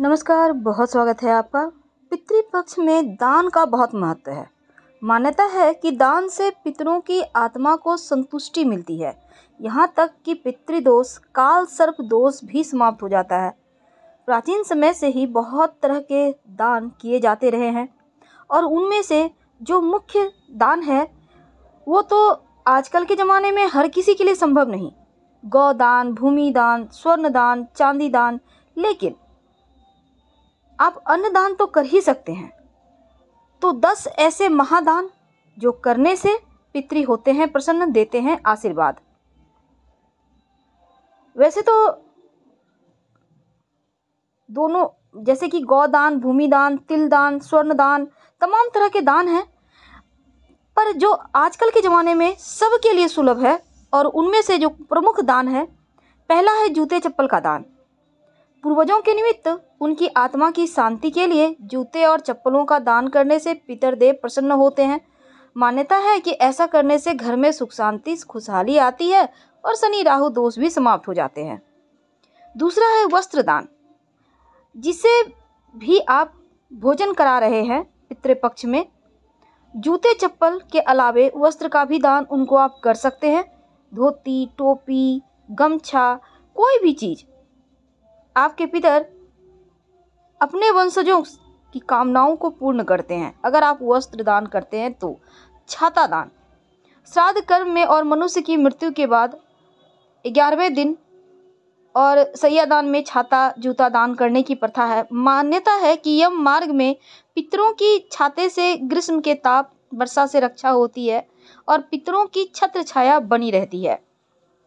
नमस्कार बहुत स्वागत है आपका पितृपक्ष में दान का बहुत महत्व है मान्यता है कि दान से पितरों की आत्मा को संतुष्टि मिलती है यहाँ तक कि पितृदोष काल सर्प दोष भी समाप्त हो जाता है प्राचीन समय से ही बहुत तरह के दान किए जाते रहे हैं और उनमें से जो मुख्य दान है वो तो आजकल के ज़माने में हर किसी के लिए संभव नहीं गौदान भूमि दान स्वर्ण दान चांदी दान लेकिन आप अन्नदान तो कर ही सकते हैं तो दस ऐसे महादान जो करने से पितृ होते हैं प्रसन्न देते हैं आशीर्वाद वैसे तो दोनों जैसे कि गौदान भूमिदान तिलदान स्वर्णदान तमाम तरह के दान हैं पर जो आजकल के ज़माने में सबके लिए सुलभ है और उनमें से जो प्रमुख दान है पहला है जूते चप्पल का दान पूर्वजों के निमित्त उनकी आत्मा की शांति के लिए जूते और चप्पलों का दान करने से पितरदेव प्रसन्न होते हैं मान्यता है कि ऐसा करने से घर में सुख शांति खुशहाली आती है और शनि राहु दोष भी समाप्त हो जाते हैं दूसरा है वस्त्र दान जिसे भी आप भोजन करा रहे हैं पितृपक्ष में जूते चप्पल के अलावे वस्त्र का भी दान उनको आप कर सकते हैं धोती टोपी गमछा कोई भी चीज़ आपके पितर अपने वंशजों की कामनाओं को पूर्ण करते हैं अगर आप वस्त्र दान करते हैं तो छाता दान श्राद्ध कर्म में और मनुष्य की मृत्यु के बाद ग्यारहवें दिन और सैयादान में छाता जूता दान करने की प्रथा है मान्यता है कि यम मार्ग में पितरों की छाते से ग्रीष्म के ताप वर्षा से रक्षा होती है और पितरों की छत्र छाया बनी रहती है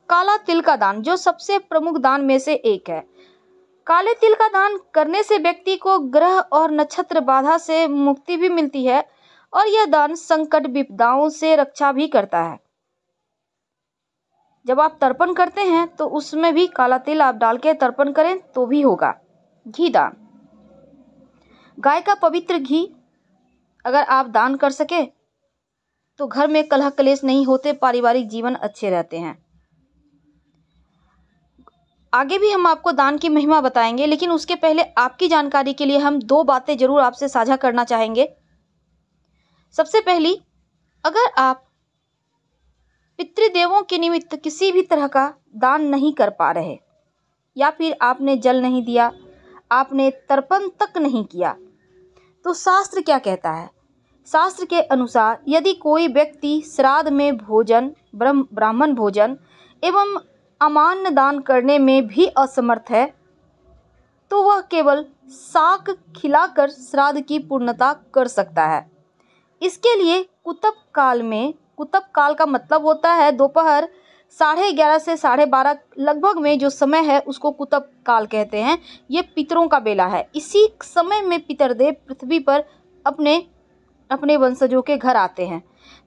काला तिल का दान जो सबसे प्रमुख दान में से एक है काले तिल का दान करने से व्यक्ति को ग्रह और नक्षत्र बाधा से मुक्ति भी मिलती है और यह दान संकट विपदाओं से रक्षा भी करता है जब आप तर्पण करते हैं तो उसमें भी काला तिल आप डाल के तर्पण करें तो भी होगा घी दान गाय का पवित्र घी अगर आप दान कर सके तो घर में कलह कलेश नहीं होते पारिवारिक जीवन अच्छे रहते हैं आगे भी हम आपको दान की महिमा बताएंगे लेकिन उसके पहले आपकी जानकारी के लिए हम दो बातें ज़रूर आपसे साझा करना चाहेंगे सबसे पहली अगर आप पितृदेवों के निमित्त किसी भी तरह का दान नहीं कर पा रहे या फिर आपने जल नहीं दिया आपने तर्पण तक नहीं किया तो शास्त्र क्या कहता है शास्त्र के अनुसार यदि कोई व्यक्ति श्राद्ध में भोजन ब्राह्मण भोजन एवं अमान्य दान करने में भी असमर्थ है तो वह केवल साक खिलाकर श्राद्ध की पूर्णता कर सकता है इसके लिए कुतब काल में कुतब काल का मतलब होता है दोपहर साढ़े ग्यारह से साढ़े बारह लगभग में जो समय है उसको कुतब काल कहते हैं ये पितरों का बेला है इसी समय में पितरदेव पृथ्वी पर अपने अपने वंशजों के घर आते हैं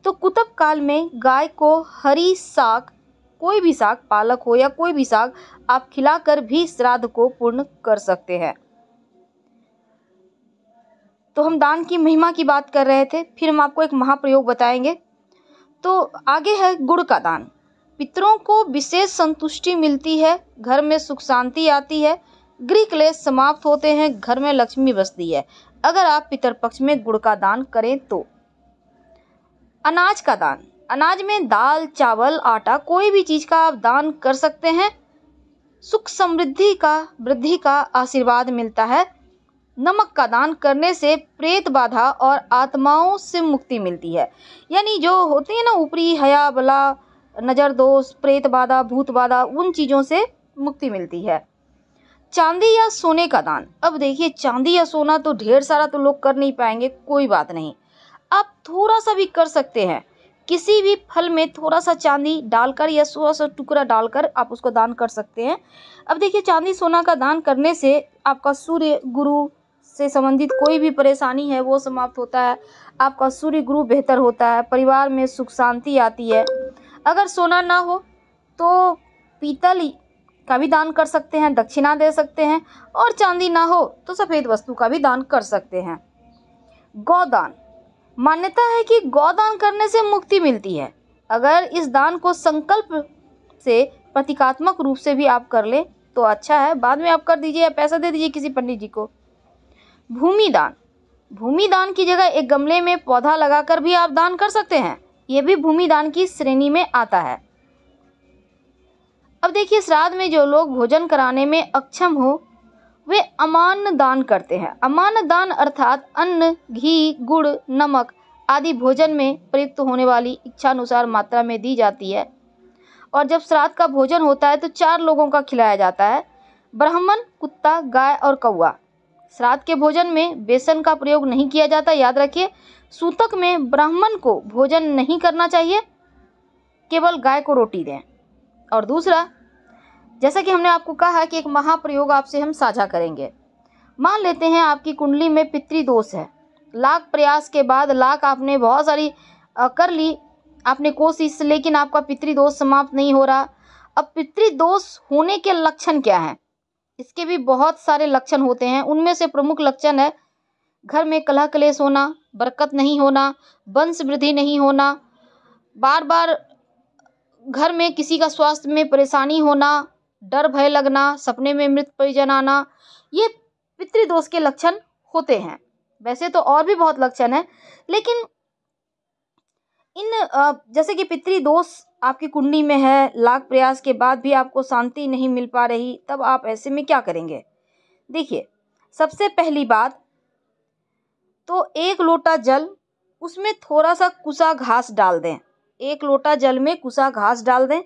तो कुतब काल में गाय को हरी साग कोई भी साग पालक हो या कोई भी साग आप खिलाकर भी श्राद्ध को पूर्ण कर सकते हैं तो हम दान की महिमा की बात कर रहे थे फिर हम आपको एक महाप्रयोग बताएंगे तो आगे है गुड़ का दान पितरों को विशेष संतुष्टि मिलती है घर में सुख शांति आती है गृह क्लेश समाप्त होते हैं घर में लक्ष्मी बसती है अगर आप पितर पक्ष में गुड़ का दान करें तो अनाज का दान अनाज में दाल चावल आटा कोई भी चीज़ का आप दान कर सकते हैं सुख समृद्धि का वृद्धि का आशीर्वाद मिलता है नमक का दान करने से प्रेत बाधा और आत्माओं से मुक्ति मिलती है यानी जो होती है ना ऊपरी हया बला नज़र दोष प्रेत बाधा भूत बाधा उन चीज़ों से मुक्ति मिलती है चांदी या सोने का दान अब देखिए चांदी या सोना तो ढेर सारा तो लोग कर नहीं पाएंगे कोई बात नहीं आप थोड़ा सा भी कर सकते हैं किसी भी फल में थोड़ा सा चांदी डालकर या सोलह सौ टुकड़ा डालकर आप उसको दान कर सकते हैं अब देखिए चांदी सोना का दान करने से आपका सूर्य गुरु से संबंधित कोई भी परेशानी है वो समाप्त होता है आपका सूर्य गुरु बेहतर होता है परिवार में सुख शांति आती है अगर सोना ना हो तो पीतल का भी दान कर सकते हैं दक्षिणा दे सकते हैं और चांदी ना हो तो सफ़ेद वस्तु का भी दान कर सकते हैं गौदान मान्यता है कि गौदान करने से मुक्ति मिलती है अगर इस दान को संकल्प से प्रतीकात्मक रूप से भी आप कर लें तो अच्छा है बाद में आप कर दीजिए या पैसा दे दीजिए किसी पंडित जी को भूमि दान भूमि दान की जगह एक गमले में पौधा लगाकर भी आप दान कर सकते हैं ये भी भूमि दान की श्रेणी में आता है अब देखिए श्राद्ध में जो लोग भोजन कराने में अक्षम हो वे अमान दान करते हैं अमान दान अर्थात अन्न घी गुड़ नमक आदि भोजन में प्रयुक्त होने वाली इच्छानुसार मात्रा में दी जाती है और जब श्राद्ध का भोजन होता है तो चार लोगों का खिलाया जाता है ब्राह्मण कुत्ता गाय और कौआ श्राद्ध के भोजन में बेसन का प्रयोग नहीं किया जाता याद रखिए सूतक में ब्राह्मण को भोजन नहीं करना चाहिए केवल गाय को रोटी दें और दूसरा जैसा कि हमने आपको कहा कि एक महाप्रयोग आपसे हम साझा करेंगे मान लेते हैं आपकी कुंडली में पितृदोष है लाख प्रयास के बाद लाख आपने बहुत सारी कर ली आपने कोशिश लेकिन आपका पितृदोष समाप्त नहीं हो रहा अब दोष होने के लक्षण क्या हैं इसके भी बहुत सारे लक्षण होते हैं उनमें से प्रमुख लक्षण है घर में कलह कलेश होना बरकत नहीं होना वंश वृद्धि नहीं होना बार बार घर में किसी का स्वास्थ्य में परेशानी होना डर भय लगना सपने में मृत परिजन आना ये पितृदोष के लक्षण होते हैं वैसे तो और भी बहुत लक्षण हैं लेकिन इन जैसे कि पितृदोष आपकी कुंडली में है लाख प्रयास के बाद भी आपको शांति नहीं मिल पा रही तब आप ऐसे में क्या करेंगे देखिए सबसे पहली बात तो एक लोटा जल उसमें थोड़ा सा कुसा घास डाल दें एक लोटा जल में कुसा घास डाल दें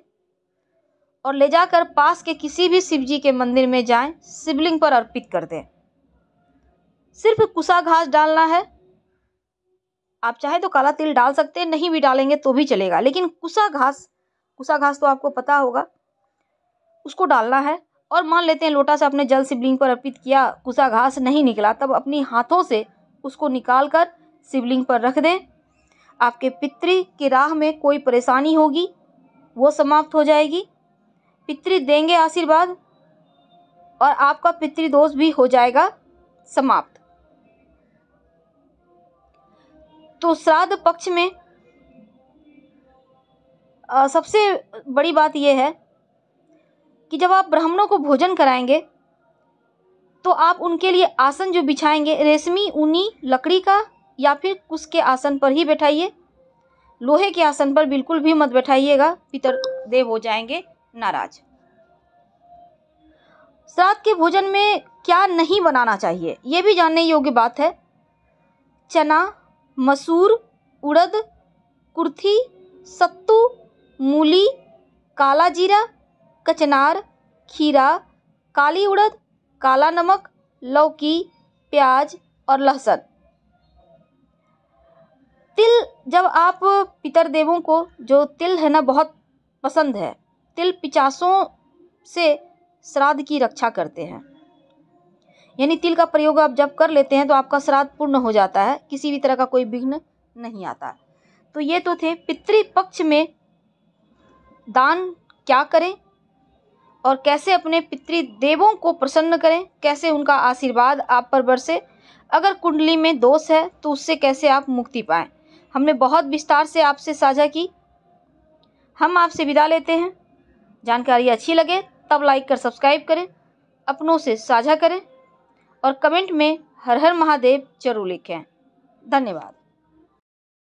और ले जाकर पास के किसी भी शिव जी के मंदिर में जाएं शिवलिंग पर अर्पित कर दें सिर्फ कुसा घास डालना है आप चाहे तो काला तिल डाल सकते हैं नहीं भी डालेंगे तो भी चलेगा लेकिन कुसा घास कुसा घास तो आपको पता होगा उसको डालना है और मान लेते हैं लोटा से आपने जल शिवलिंग पर अर्पित किया कुसा घास नहीं निकला तब अपनी हाथों से उसको निकाल कर शिवलिंग पर रख दें आपके पितृ की राह में कोई परेशानी होगी वो समाप्त हो जाएगी पितृ देंगे आशीर्वाद और आपका पितृदोष भी हो जाएगा समाप्त तो श्राद्ध पक्ष में आ, सबसे बड़ी बात यह है कि जब आप ब्राह्मणों को भोजन कराएंगे तो आप उनके लिए आसन जो बिछाएंगे रेशमी ऊनी लकड़ी का या फिर कुछ के आसन पर ही बैठाइए लोहे के आसन पर बिल्कुल भी मत बैठाइएगा पितर देव हो जाएंगे नाराज श्राद्ध के भोजन में क्या नहीं बनाना चाहिए ये भी जानने योग्य बात है चना मसूर उड़द कुर्थी सत्तू मूली काला जीरा कचनार खीरा काली उड़द काला नमक लौकी प्याज और लहसुन तिल जब आप पितर देवों को जो तिल है ना बहुत पसंद है तिल पिचासों से श्राद्ध की रक्षा करते हैं यानी तिल का प्रयोग आप जब कर लेते हैं तो आपका श्राद्ध पूर्ण हो जाता है किसी भी तरह का कोई विघ्न नहीं आता तो ये तो थे पितृपक्ष में दान क्या करें और कैसे अपने पितृदेवों को प्रसन्न करें कैसे उनका आशीर्वाद आप पर बरसे अगर कुंडली में दोष है तो उससे कैसे आप मुक्ति पाएं हमने बहुत विस्तार से आपसे साझा की हम आपसे विदा लेते हैं जानकारी अच्छी लगे तब लाइक कर सब्सक्राइब करें अपनों से साझा करें और कमेंट में हर हर महादेव जरूर लिखें धन्यवाद